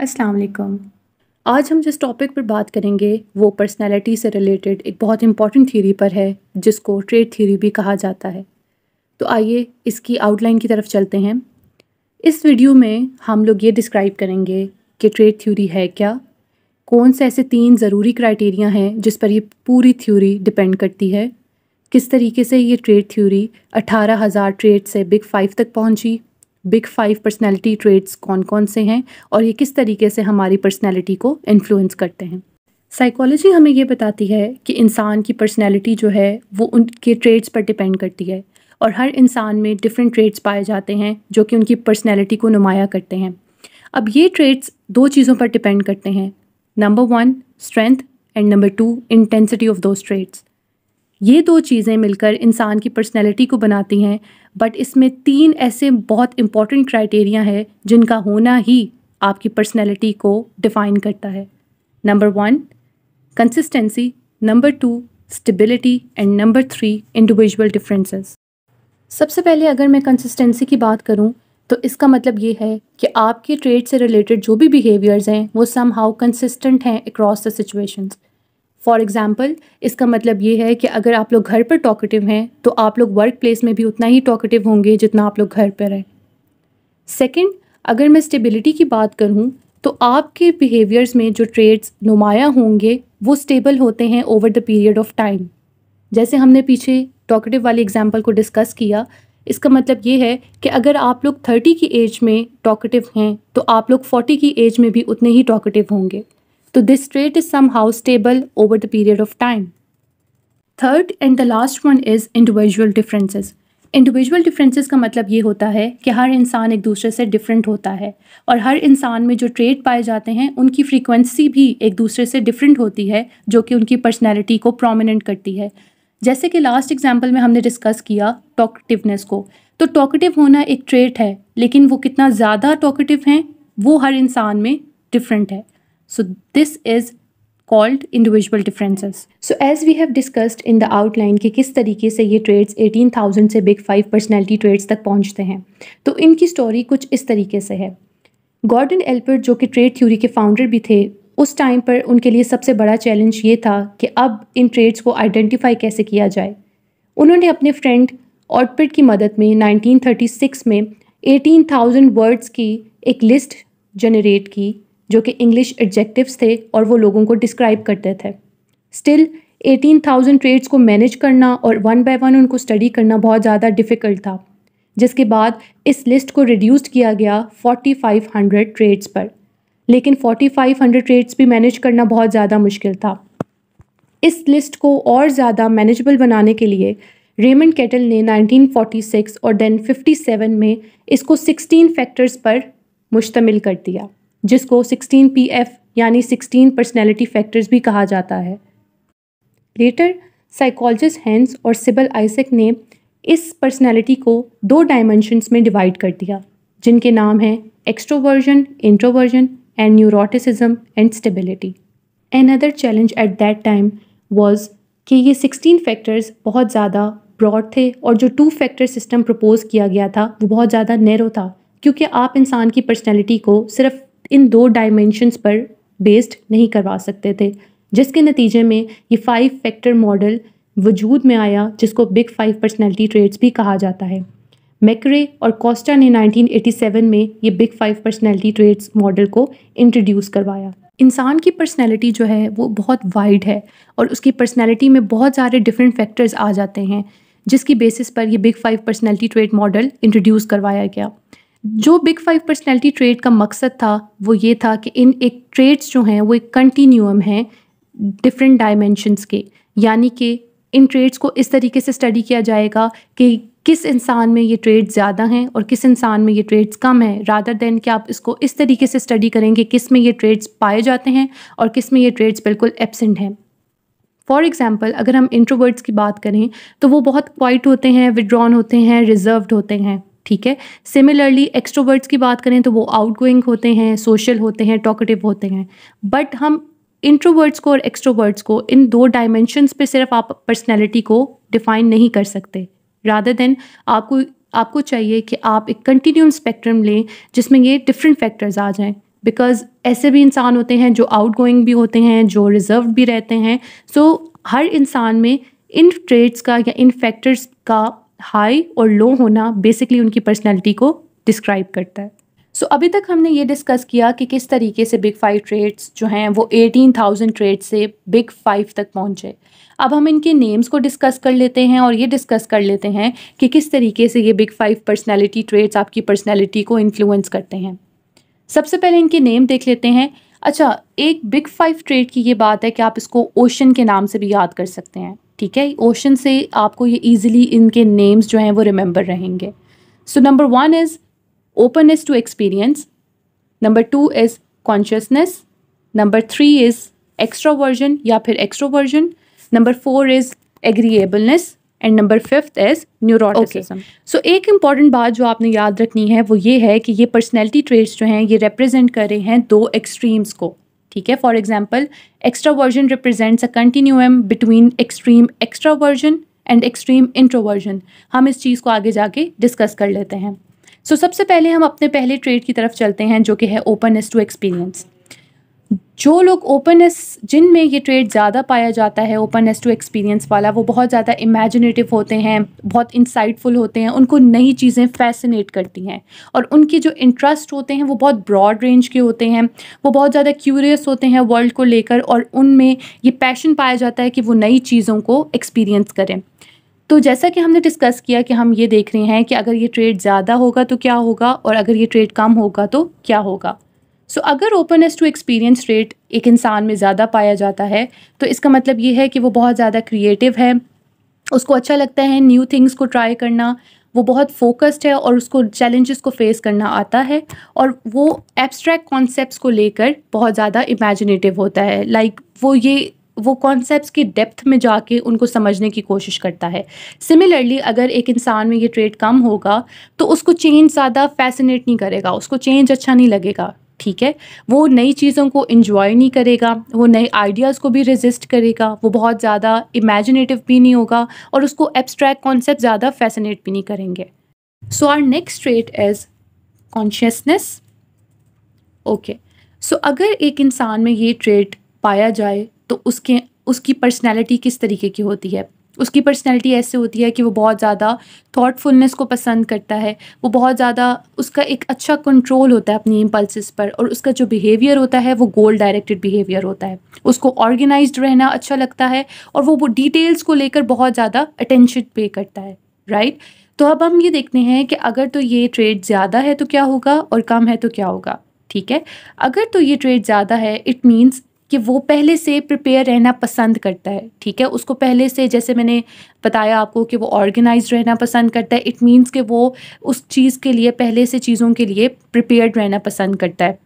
अस्सलाम वालेकुम आज हम जिस टॉपिक पर बात करेंगे वो पर्सनालिटी से रिलेटेड एक बहुत इंपॉर्टेंट थ्योरी पर है जिसको ट्रेड थ्योरी भी कहा जाता है तो आइए इसकी आउटलाइन की तरफ चलते हैं इस वीडियो में हम लोग ये डिस्क्राइब करेंगे कि ट्रेड थ्योरी है क्या कौन से ऐसे तीन ज़रूरी क्राइटेरिया हैं जिस पर ये पूरी थ्योरी डिपेंड करती है किस तरीके से ये ट्रेड थ्योरी अठारह हज़ार ट्रेड से बिग फाइव तक पहुंची बिग फाइव पर्सनैलिटी ट्रेड्स कौन कौन से हैं और ये किस तरीके से हमारी पर्सनैलिटी को इन्फ्लुएंस करते हैं साइकोलॉजी हमें ये बताती है कि इंसान की पर्सनैलिटी जो है वो उनके ट्रेड्स पर डिपेंड करती है और हर इंसान में डिफरेंट ट्रेड्स पाए जाते हैं जो कि उनकी पर्सनैलिटी को नुमाया करते हैं अब ये ट्रेड्स दो चीज़ों पर डिपेंड करते हैं number one strength and number two intensity of दो ट्रेड्स ये दो चीज़ें मिलकर इंसान की पर्सनैलिटी को बनाती हैं बट इसमें तीन ऐसे बहुत इंपॉर्टेंट क्राइटेरिया है जिनका होना ही आपकी पर्सनैलिटी को डिफ़ाइन करता है number one consistency number two stability and number three individual differences सबसे पहले अगर मैं कंसिस्टेंसी की बात करूं तो इसका मतलब ये है कि आपके ट्रेड से रिलेटेड जो भी बिहेवियर्स हैं वो सम हाउ कंसिस्टेंट हैं across the situations for example इसका मतलब ये है कि अगर आप लोग घर पर टॉकेटिव हैं तो आप लोग वर्क प्लेस में भी उतना ही टॉकेटिव होंगे जितना आप लोग घर पर हैं सेकेंड अगर मैं स्टेबिलिटी की बात करूँ तो आपके बिहेवियर्स में जो ट्रेड्स नुमायाँ होंगे वो स्टेबल होते हैं over the period of time जैसे हमने पीछे टॉकेटिव वाली एग्जाम्पल को डिस्कस किया इसका मतलब ये है कि अगर आप लोग थर्टी की एज में टॉकेटिव हैं तो आप लोग फोर्टी की एज में भी उतने ही टॉकेटिव होंगे तो this trait is somehow stable over the period of time third and the last one is individual differences individual differences का मतलब ये होता है कि हर इंसान एक दूसरे से डिफरेंट होता है और हर इंसान में जो ट्रेट पाए जाते हैं उनकी फ्रीक्वेंसी भी एक दूसरे से डिफरेंट होती है जो कि उनकी पर्सनैलिटी को प्रोमिनेंट करती है जैसे कि लास्ट एग्जाम्पल में हमने डिस्कस किया टॉकटिवनेस को तो टॉकटिव होना एक ट्रेट है लेकिन वो कितना ज़्यादा टॉकटिव हैं वो हर इंसान में डिफरेंट है So this is called individual differences. So as we have discussed in the outline कि किस तरीके से ये traits 18,000 से big five personality traits तक पहुंचते हैं तो इनकी story कुछ इस तरीके से है गॉर्डन एल्पर्ट जो कि ट्रेड थ्योरी के फाउंडर भी थे उस टाइम पर उनके लिए सबसे बड़ा चैलेंज ये था कि अब इन ट्रेड्स को आइडेंटिफाई कैसे किया जाए उन्होंने अपने फ्रेंड ऑटपिट की मदद में 1936 में 18,000 वर्ड्स की एक लिस्ट जनरेट की जो कि इंग्लिश एडजेक्टिव्स थे और वो लोगों को डिस्क्राइब करते थे स्टिल एटीन थाउजेंड ट्रेड्स को मैनेज करना और वन बाय वन उनको स्टडी करना बहुत ज़्यादा डिफ़िकल्ट था जिसके बाद इस लिस्ट को रिड्यूस्ड किया गया फोर्टी फाइव हंड्रेड ट्रेड्स पर लेकिन 4,500 फाइव हंड्रेड ट्रेड्स भी मैनेज करना बहुत ज़्यादा मुश्किल था इस लिस्ट को और ज़्यादा मैनेजबल बनाने के लिए रेमंड कैटल ने 1946 और देन 57 में इसको 16 फैक्टर्स पर मुश्तमिल कर दिया जिसको 16 पीएफ यानी 16 पर्सनैलिटी फैक्टर्स भी कहा जाता है लेटर साइकोलॉजिस्ट हैंस और सिबल आइसक ने इस पर्सनैलिटी को दो डायमेंशंस में डिवाइड कर दिया जिनके नाम हैं extroversion introversion and neuroticism and stability another challenge at that time was कि ये 16 फैक्टर्स बहुत ज़्यादा ब्रॉड थे और जो टू फैक्टर सिस्टम प्रपोज किया गया था वो बहुत ज़्यादा नैरो था क्योंकि आप इंसान की पर्सनैलिटी को सिर्फ इन दो डायमेंशंस पर बेस्ड नहीं करवा सकते थे जिसके नतीजे में ये फाइव फैक्टर मॉडल वजूद में आया जिसको बिग फाइव पर्सनैलिटी ट्रेड्स भी कहा जाता है मैकरे और कॉस्टा ने 1987 में ये big five personality traits model को इंट्रोड्यूस करवाया इंसान की पर्सनैलिटी जो है वो बहुत वाइड है और उसकी पर्सनैलिटी में बहुत सारे डिफरेंट फैक्टर्स आ जाते हैं जिसकी बेसिस पर ये big five personality trait model introduce करवाया गया जो बिग फाइव पर्सनैलिटी ट्रेड का मकसद था वो ये था कि इन एक ट्रेड्स जो हैं वो एक कंटिन्यूम हैं डिफरेंट डायमेंशनस के यानी कि इन ट्रेड्स को इस तरीके से स्टडी किया जाएगा कि किस इंसान में ये ट्रेड्स ज़्यादा हैं और किस इंसान में ये ट्रेड्स कम हैं रादर देन कि आप इसको इस तरीके से स्टडी करेंगे किस में ये ट्रेड्स पाए जाते हैं और किस में ये ट्रेड्स बिल्कुल एबसेंट हैं फॉर एग्ज़ाम्पल अगर हम इंट्रोवर्ड्स की बात करें तो वो बहुत क्वाइट होते हैं विड्रॉन होते हैं रिजर्व होते हैं ठीक है सिमिलरली एक्स्ट्रोवर्ड्स की बात करें तो वो आउटगोइंग होते हैं सोशल होते हैं टॉकेटिव होते हैं बट हम इंट्रोवर्ड्स को और एक्स्ट्रोवर्ड्स को इन दो डायमेंशंस पे सिर्फ आप पर्सनैलिटी को डिफाइन नहीं कर सकते रादर देन आपको आपको चाहिए कि आप एक कंटिन्यूम स्पेक्ट्रम लें जिसमें ये डिफरेंट फैक्टर्स आ जाएं बिकॉज ऐसे भी इंसान होते हैं जो आउट भी होते हैं जो रिजर्व भी रहते हैं सो so, हर इंसान में इन ट्रेड्स का या इन फैक्टर्स का हाई और लो होना बेसिकली उनकी पर्सनैलिटी को डिस्क्राइब करता है सो so, अभी तक हमने ये डिस्कस किया कि किस तरीके से बिग फाइव ट्रेड्स जो हैं वो एटीन थाउजेंड ट्रेड से बिग फाइव तक पहुँचे अब हम इनके नेम्स को डिस्कस कर लेते हैं और ये डिस्कस कर लेते हैं कि किस तरीके से ये बिग फाइव पर्सनैलिटी ट्रेड्स आपकी पर्सनैलिटी को इन्फ्लुएंस करते हैं सबसे पहले इनके नेम देख लेते हैं अच्छा एक बिग फाइव ट्रेड की ये बात है कि आप इसको ओशन के नाम से भी याद कर सकते हैं ठीक है ओशन से आपको ये ईजिली इनके नेम्स जो हैं वो रिमेंबर रहेंगे so number one is openness to experience number two is conscientiousness number three is extraversion या फिर extra number four is agreeableness and number fifth is neuroticism so एक इम्पॉर्टेंट बात जो आपने याद रखनी है वो ये है कि ये पर्सनैलिटी ट्रेट्स जो हैं ये रिप्रेजेंट कर रहे हैं दो एक्सट्रीम्स को ठीक है for example extraversion represents a continuum between extreme extraversion and extreme introversion हम इस चीज़ को आगे जाके डिस्कस कर लेते हैं सो so, सबसे पहले हम अपने पहले ट्रेड की तरफ चलते हैं जो कि है ओपननेस टू एक्सपीरियंस जो लोग ओपननेस जिन में ये ट्रेड ज़्यादा पाया जाता है ओपननेस टू एक्सपीरियंस वाला वो बहुत ज़्यादा इमेजिनेटिव होते हैं बहुत इंसाइटफुल होते हैं उनको नई चीज़ें फैसिनेट करती हैं और उनके जो इंटरेस्ट होते हैं वो बहुत ब्रॉड रेंज के होते हैं वो बहुत ज़्यादा क्यूरियस होते हैं वर्ल्ड को लेकर और उनमें ये पैशन पाया जाता है कि वो नई चीज़ों को एक्सपीरियंस करें तो जैसा कि हमने डिस्कस किया कि हम ये देख रहे हैं कि अगर ये ट्रेड ज़्यादा होगा तो क्या होगा और अगर ये ट्रेड कम होगा तो क्या होगा सो अगर ओपननेस टू एक्सपीरियंस रेट एक इंसान में ज़्यादा पाया जाता है तो इसका मतलब ये है कि वो बहुत ज़्यादा क्रिएटिव है उसको अच्छा लगता है न्यू थिंग्स को ट्राई करना वो बहुत फोकस्ड है और उसको चैलेंजेस को फेस करना आता है और वो एब्स्ट्रैक्ट कॉन्सेप्ट्स को लेकर बहुत ज़्यादा इमेजिनेटिव होता है लाइक like, वो ये वो कॉन्सेप्ट्स की डेप्थ में जाके उनको समझने की कोशिश करता है सिमिलरली अगर एक इंसान में ये ट्रेड कम होगा तो उसको चेंज ज़्यादा फैसिनेट नहीं करेगा उसको चेंज अच्छा नहीं लगेगा ठीक है वो नई चीज़ों को इन्जॉय नहीं करेगा वो नए आइडियाज़ को भी रेजिस्ट करेगा वो बहुत ज़्यादा इमेजिनेटिव भी नहीं होगा और उसको एब्स्ट्रैक्ट कॉन्सेप्ट ज़्यादा फैसिनेट भी नहीं करेंगे so our next trait is conscientiousness okay so अगर एक इंसान में ये ट्रेट पाया जाए तो उसके उसकी पर्सनैलिटी किस तरीके की होती है उसकी पर्सनैलिटी ऐसे होती है कि वो बहुत ज़्यादा थाटफुलनेस को पसंद करता है वो बहुत ज़्यादा उसका एक अच्छा कंट्रोल होता है अपनी इम्पल्सिस पर और उसका जो बिहेवियर होता है वो गोल डायरेक्टेड बिहेवियर होता है उसको ऑर्गेनाइज रहना अच्छा लगता है और वो डिटेल्स को लेकर बहुत ज़्यादा अटेंशन पे करता है राइट right? तो अब हम ये देखते हैं कि अगर तो ये ट्रेड ज़्यादा है तो क्या होगा और कम है तो क्या होगा ठीक है अगर तो ये ट्रेड ज़्यादा है इट मीन्स कि वो पहले से प्रिपेयर रहना पसंद करता है ठीक है उसको पहले से जैसे मैंने बताया आपको कि वो ऑर्गेनाइज रहना पसंद करता है इट मीन्स कि वो उस चीज़ के लिए पहले से चीज़ों के लिए प्रिपेयर्ड रहना पसंद करता है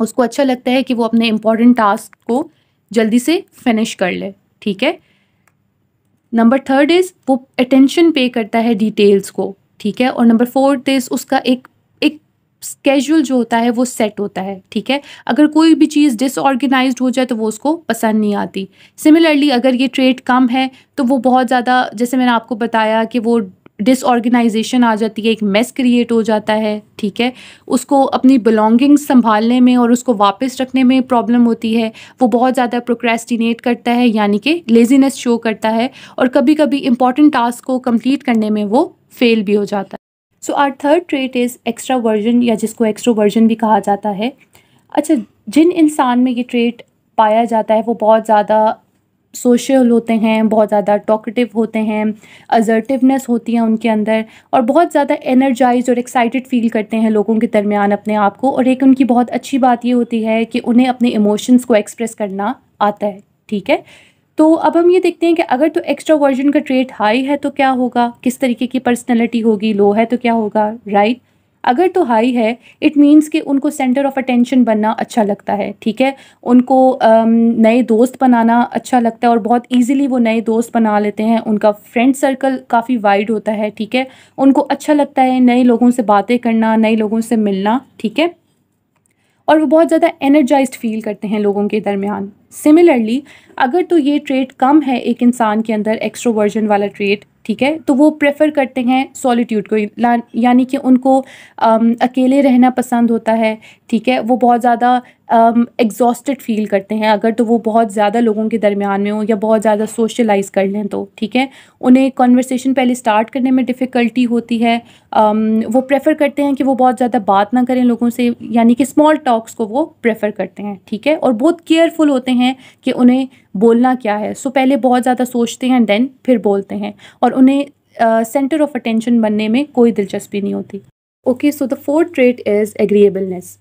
उसको अच्छा लगता है कि वो अपने इम्पॉर्टेंट टास्क को जल्दी से फिनिश कर ले ठीक है नंबर थर्ड इज़ वो अटेंशन पे करता है डिटेल्स को ठीक है और नंबर फोर्थ इज़ उसका एक स्केजुअल जो होता है वो सेट होता है ठीक है अगर कोई भी चीज़ डिसऑर्गेनाइज हो जाए तो वो उसको पसंद नहीं आती सिमिलरली अगर ये ट्रेड कम है तो वो बहुत ज़्यादा जैसे मैंने आपको बताया कि वो डिसऑर्गेनाइजेशन आ जाती है एक मेस क्रिएट हो जाता है ठीक है उसको अपनी बिलोंगिंग संभालने में और उसको वापस रखने में प्रॉब्लम होती है वो बहुत ज़्यादा प्रोक्रेस्टिनेट करता है यानी कि लेजीनेस शो करता है और कभी कभी इंपॉर्टेंट टास्क को कम्प्लीट करने में वो फेल भी हो जाता है so our third trait is extraversion या जिसको एक्स्ट्रा वर्जन भी कहा जाता है अच्छा जिन इंसान में ये ट्रेट पाया जाता है वो बहुत ज़्यादा सोशल होते हैं बहुत ज़्यादा टॉकटिव होते हैं अजर्टिवनेस होती है उनके अंदर और बहुत ज़्यादा एनर्जाइज और एक्साइटेड फील करते हैं लोगों के दरमियान अपने आप को और एक उनकी बहुत अच्छी बात ये होती है कि उन्हें अपने इमोशंस को एक्सप्रेस करना आता है ठीक है तो अब हम ये देखते हैं कि अगर तो एक्स्ट्रा वर्जन का ट्रेट हाई है तो क्या होगा किस तरीके की पर्सनैलिटी होगी लो है तो क्या होगा राइट right? अगर तो हाई है इट मीन्स कि उनको सेंटर ऑफ अटेंशन बनना अच्छा लगता है ठीक है उनको नए दोस्त बनाना अच्छा लगता है और बहुत इजीली वो नए दोस्त बना लेते हैं उनका फ्रेंड सर्कल काफ़ी वाइड होता है ठीक है उनको अच्छा लगता है नए लोगों से बातें करना नए लोगों से मिलना ठीक है और वो बहुत ज़्यादा एनर्जाइज फील करते हैं लोगों के दरमियान सिमिलरली अगर तो ये ट्रेट कम है एक इंसान के अंदर एक्स्ट्रोवर्जन वाला ट्रेट ठीक है तो वो प्रेफर करते हैं सॉलीट्यूड को यानी कि उनको अम, अकेले रहना पसंद होता है ठीक है वो बहुत ज़्यादा एग्जॉस्टेड फील करते हैं अगर तो वो बहुत ज़्यादा लोगों के दरमियान में हो या बहुत ज़्यादा सोशलाइज़ कर लें तो ठीक है उन्हें कॉन्वर्सेशन पहले स्टार्ट करने में डिफ़िकल्टी होती है अम, वो प्रेफर करते हैं कि वो बहुत ज़्यादा बात ना करें लोगों से यानी कि स्मॉल टॉक्स को वो प्रेफर करते हैं ठीक है और बहुत केयरफुल होते हैं कि उन्हें बोलना क्या है सो पहले बहुत ज़्यादा सोचते हैं देन फिर बोलते हैं और उन्हें सेंटर ऑफ अटेंशन बनने में कोई दिलचस्पी नहीं होती okay so the fourth trait is agreeableness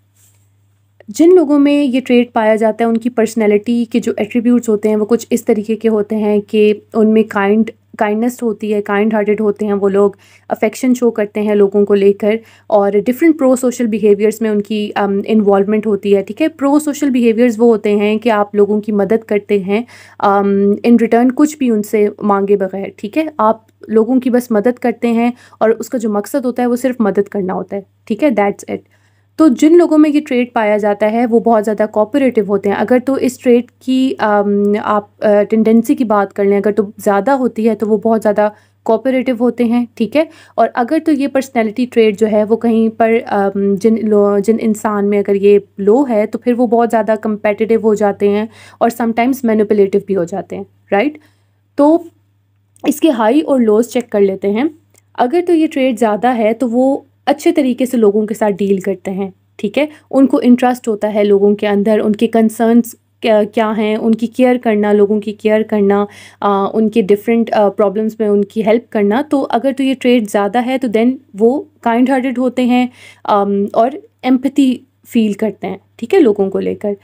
जिन लोगों में ये ट्रेट पाया जाता है उनकी पर्सनैलिटी के जो एट्रीब्यूट्स होते हैं वो कुछ इस तरीके के होते हैं कि उनमें काइंड काइंडनेस होती है काइंड हार्टेड होते हैं वो लोग अफेक्शन शो करते हैं लोगों को लेकर और डिफरेंट प्रो सोशल बिहेवियर्स में उनकी इन्वॉलमेंट um, होती है ठीक है प्रो सोशल बिहेवियर्स वो होते हैं कि आप लोगों की मदद करते हैं इन um, रिटर्न कुछ भी उनसे मांगे बगैर ठीक है आप लोगों की बस मदद करते हैं और उसका जो मकसद होता है वो सिर्फ मदद करना होता है ठीक है दैट्स इट तो जिन लोगों में ये ट्रेड पाया जाता है वो बहुत ज़्यादा कॉपरेटिव होते हैं अगर तो इस ट्रेड की आप टेंडेंसी की बात कर लें अगर तो ज़्यादा होती है तो वो बहुत ज़्यादा कोऑपरेटिव होते हैं ठीक है और अगर तो ये पर्सनैलिटी ट्रेड जो है वो कहीं पर जिन जिन इंसान में अगर ये लो है तो फिर वो बहुत ज़्यादा कंपेटिटिव हो जाते हैं और समटाइम्स मैनिपुलेटिव भी हो जाते हैं राइट तो इसके हाई और लोज़ चेक कर लेते हैं अगर तो ये ट्रेड ज़्यादा है तो वो अच्छे तरीके से लोगों के साथ डील करते हैं ठीक है उनको इंटरेस्ट होता है लोगों के अंदर उनके कंसर्न्स क्या, क्या हैं उनकी केयर करना लोगों की केयर करना आ, उनके डिफरेंट प्रॉब्लम्स में उनकी हेल्प करना तो अगर तो ये ट्रेड ज़्यादा है तो देन वो काइंड हार्टेड होते हैं आ, और एम्पति फील करते हैं ठीक है लोगों को लेकर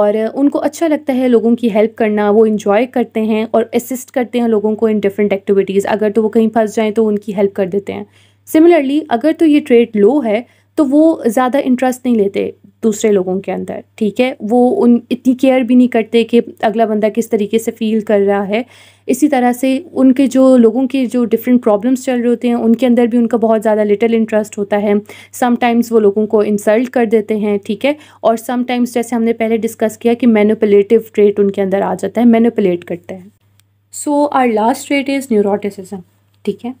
और उनको अच्छा लगता है लोगों की हेल्प करना वो इन्जॉय करते हैं और असिस्ट करते हैं लोगों को इन डिफरेंट एक्टिविटीज़ अगर तो वो कहीं फंस जाएँ तो उनकी हेल्प कर देते हैं सिमिलरली अगर तो ये ट्रेड लो है तो वो ज़्यादा इंटरेस्ट नहीं लेते दूसरे लोगों के अंदर ठीक है वो उन इतनी केयर भी नहीं करते कि अगला बंदा किस तरीके से फील कर रहा है इसी तरह से उनके जो लोगों के जो डिफरेंट प्रॉब्लम्स चल रहे होते हैं उनके अंदर भी उनका बहुत ज़्यादा लिटिल इंटरेस्ट होता है समटाइम्स वो लोगों को इंसल्ट कर देते हैं ठीक है और समटाइम्स जैसे हमने पहले डिस्कस किया कि मैनुपलेटिव ट्रेट उनके अंदर आ जाता है मैनुपलेट करते हैं so our last trait is neuroticism ठीक है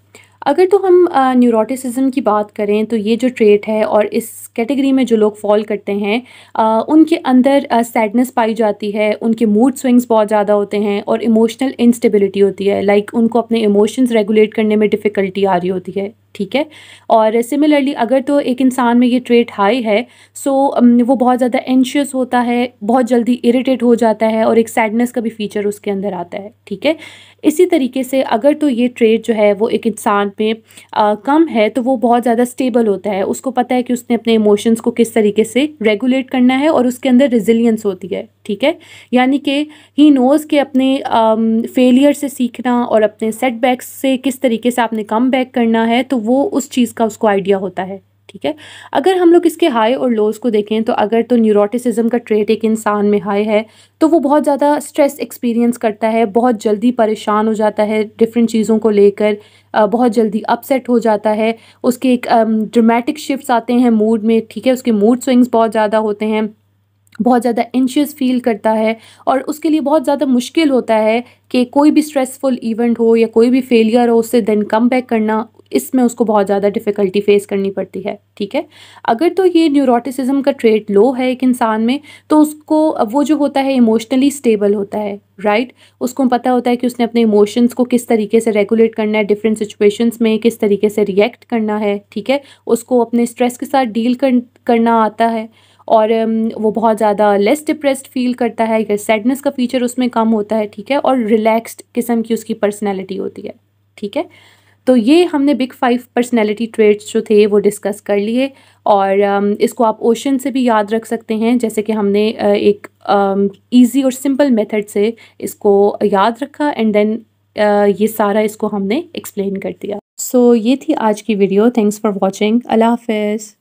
अगर तो हम न्यूरोटिसिज्म की बात करें तो ये जो ट्रेट है और इस कैटेगरी में जो लोग फॉल करते हैं आ, उनके अंदर सैडनेस पाई जाती है उनके मूड स्विंग्स बहुत ज़्यादा होते हैं और इमोशनल इंस्टेबिलिटी होती है लाइक उनको अपने इमोशंस रेगुलेट करने में डिफ़िकल्टी आ रही होती है ठीक है और सिमिलरली अगर तो एक इंसान में ये ट्रेट हाई है सो so, um, वो बहुत ज़्यादा एनशियस होता है बहुत जल्दी इरीटेट हो जाता है और एक सैडनेस का भी फीचर उसके अंदर आता है ठीक है इसी तरीके से अगर तो ये ट्रेट जो है वो एक इंसान में आ, कम है तो वो बहुत ज़्यादा स्टेबल होता है उसको पता है कि उसने अपने इमोशंस को किस तरीके से रेगुलेट करना है और उसके अंदर रिजिलियंस होती है ठीक है यानी कि ही नोज़ के अपने फेलियर um, से सीखना और अपने सेटबैक्स से किस तरीके से आपने कम बैक करना है तो वो उस चीज़ का उसको आइडिया होता है ठीक है अगर हम लोग इसके हाई और लोज़ को देखें तो अगर तो न्यूरोटिसिज्म का ट्रेट एक इंसान में हाई है तो वो बहुत ज़्यादा स्ट्रेस एक्सपीरियंस करता है बहुत जल्दी परेशान हो जाता है डिफरेंट चीज़ों को लेकर बहुत जल्दी अपसेट हो जाता है उसके एक ड्रामेटिक शिफ्ट्स आते हैं मूड में ठीक है उसके मूड स्विंग्स बहुत ज़्यादा होते हैं बहुत ज़्यादा एंशियस फील करता है और उसके लिए बहुत ज़्यादा मुश्किल होता है कि कोई भी स्ट्रेसफुल इवेंट हो या कोई भी फेलियर हो उससे देन कम बैक करना इसमें उसको बहुत ज़्यादा डिफ़िकल्टी फेस करनी पड़ती है ठीक है अगर तो ये न्यूरोटिसिज्म का ट्रेट लो है एक इंसान में तो उसको वो जो होता है इमोशनली स्टेबल होता है राइट right? उसको पता होता है कि उसने अपने इमोशंस को किस तरीके से रेगुलेट करना है डिफरेंट सिचुएशंस में किस तरीके से रिएक्ट करना है ठीक है उसको अपने स्ट्रेस के साथ डील कर, करना आता है और um, वो बहुत ज़्यादा लेस डिप्रेस्ड फील करता है या सैडनेस का फीचर उसमें कम होता है ठीक है और रिलैक्स्ड किस्म की उसकी पर्सनैलिटी होती है ठीक है तो ये हमने बिग फाइव पर्सनैलिटी ट्रेड्स जो थे वो डिस्कस कर लिए और um, इसको आप ओशन से भी याद रख सकते हैं जैसे कि हमने एक ईजी um, और सिंपल मेथड से इसको याद रखा एंड देन ये सारा इसको हमने एक्सप्लेन कर दिया सो so, ये थी आज की वीडियो थैंक्स फॉर वॉचिंग अल्लाह हाफिज़